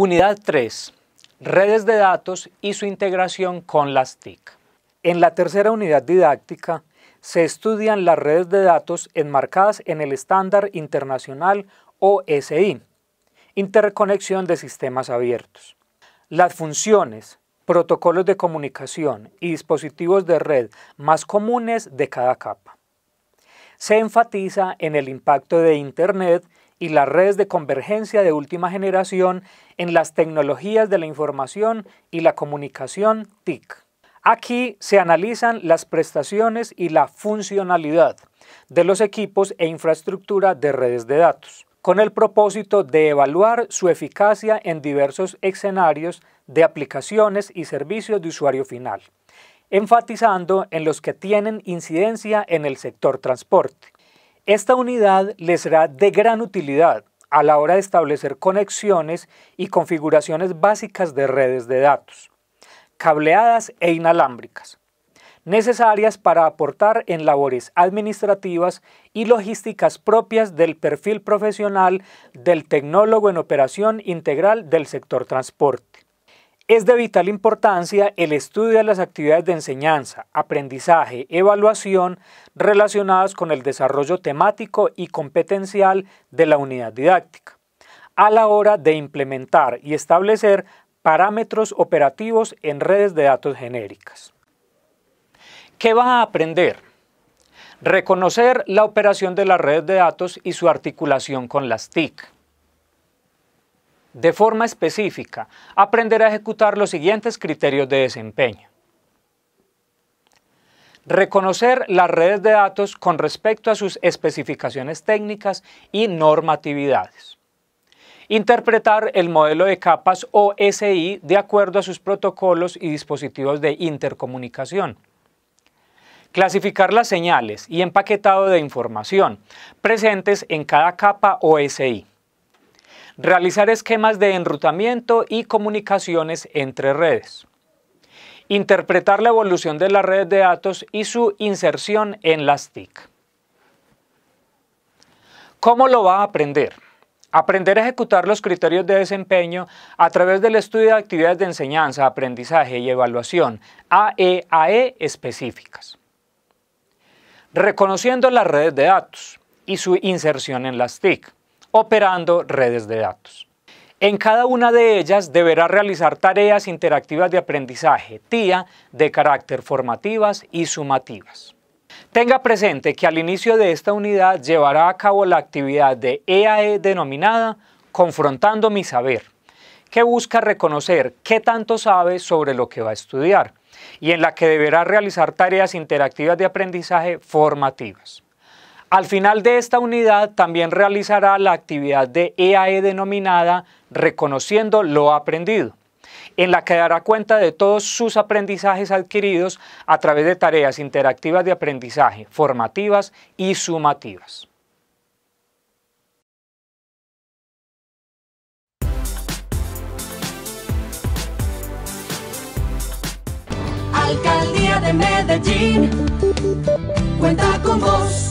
Unidad 3. Redes de datos y su integración con las TIC. En la tercera unidad didáctica se estudian las redes de datos enmarcadas en el estándar internacional OSI, interconexión de sistemas abiertos. Las funciones, protocolos de comunicación y dispositivos de red más comunes de cada capa. Se enfatiza en el impacto de Internet y las redes de convergencia de última generación en las tecnologías de la información y la comunicación TIC. Aquí se analizan las prestaciones y la funcionalidad de los equipos e infraestructura de redes de datos, con el propósito de evaluar su eficacia en diversos escenarios de aplicaciones y servicios de usuario final, enfatizando en los que tienen incidencia en el sector transporte. Esta unidad les será de gran utilidad a la hora de establecer conexiones y configuraciones básicas de redes de datos, cableadas e inalámbricas, necesarias para aportar en labores administrativas y logísticas propias del perfil profesional del tecnólogo en operación integral del sector transporte. Es de vital importancia el estudio de las actividades de enseñanza, aprendizaje, evaluación relacionadas con el desarrollo temático y competencial de la unidad didáctica, a la hora de implementar y establecer parámetros operativos en redes de datos genéricas. ¿Qué va a aprender? Reconocer la operación de las redes de datos y su articulación con las TIC de forma específica, aprender a ejecutar los siguientes criterios de desempeño. Reconocer las redes de datos con respecto a sus especificaciones técnicas y normatividades. Interpretar el modelo de capas OSI de acuerdo a sus protocolos y dispositivos de intercomunicación. Clasificar las señales y empaquetado de información presentes en cada capa OSI realizar esquemas de enrutamiento y comunicaciones entre redes, interpretar la evolución de las redes de datos y su inserción en las TIC. ¿Cómo lo va a aprender? Aprender a ejecutar los criterios de desempeño a través del estudio de actividades de enseñanza, aprendizaje y evaluación, AEAE e específicas. Reconociendo las redes de datos y su inserción en las TIC operando redes de datos. En cada una de ellas deberá realizar tareas interactivas de aprendizaje, TIA, de carácter formativas y sumativas. Tenga presente que al inicio de esta unidad llevará a cabo la actividad de EAE e denominada Confrontando mi saber, que busca reconocer qué tanto sabe sobre lo que va a estudiar y en la que deberá realizar tareas interactivas de aprendizaje formativas. Al final de esta unidad también realizará la actividad de EAE e denominada Reconociendo lo aprendido, en la que dará cuenta de todos sus aprendizajes adquiridos a través de tareas interactivas de aprendizaje, formativas y sumativas. Alcaldía de Medellín cuenta con vos.